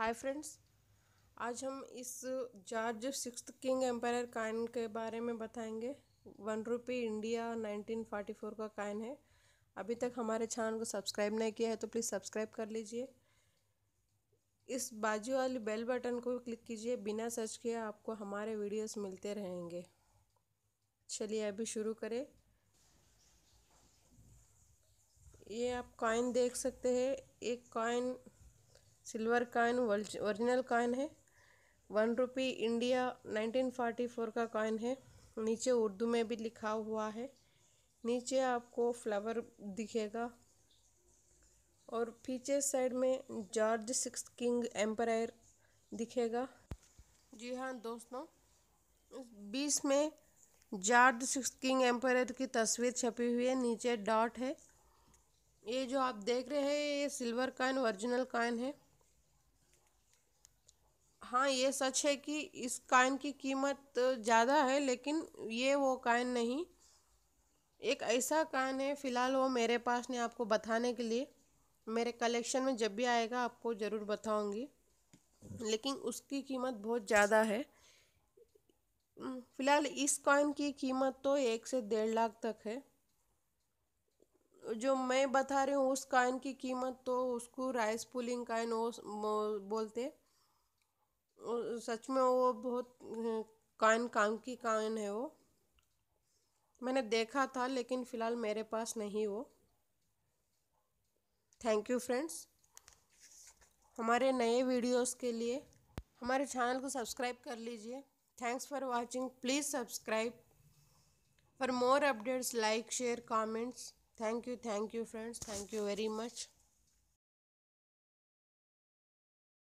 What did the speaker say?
hi friends आज हम इस George six king emperor coin के बारे में बताएंगे वन रुपी इंडिया 1944 का काइन है अभी तक हमारे चैनल को सब्सक्राइब नहीं किया है तो प्लीज़ सब्सक्राइब कर लीजिए इस बाजू वाली बेल बटन को क्लिक कीजिए बिना सर्च किए आपको हमारे वीडियोस मिलते रहेंगे चलिए अभी शुरू करें ये आप कॉइन देख सकते हैं एक coin silver coin original coin है वन रुपी इंडिया 1944 का कॉइन है नीचे उर्दू में भी लिखा हुआ है नीचे आपको फ्लावर दिखेगा और पीछे साइड में जॉर्ज सिक्स किंग एम्पायर दिखेगा जी हाँ दोस्तों बीस में जॉर्ज सिक्स किंग एम्पायर की तस्वीर छपी हुई है नीचे डॉट है ये जो आप देख रहे हैं ये सिल्वर काइन ओरिजिनल काइन है हाँ ये सच है कि इस काइन की कीमत ज़्यादा है लेकिन ये वो काइन नहीं एक ऐसा कान है फ़िलहाल वो मेरे पास नहीं आपको बताने के लिए मेरे कलेक्शन में जब भी आएगा आपको ज़रूर बताऊंगी लेकिन उसकी कीमत बहुत ज़्यादा है फ़िलहाल इस कॉइन की कीमत तो एक से डेढ़ लाख तक है जो मैं बता रही हूँ उस काइन की कीमत तो उसको राइस पुलिंग काइन वो बोलते सच में वो बहुत कान काम की कान है वो मैंने देखा था लेकिन फ़िलहाल मेरे पास नहीं वो थैंक यू फ्रेंड्स हमारे नए वीडियोस के लिए हमारे चैनल को सब्सक्राइब कर लीजिए thanks for watching please subscribe for more updates like share comments thank you thank you friends thank you very much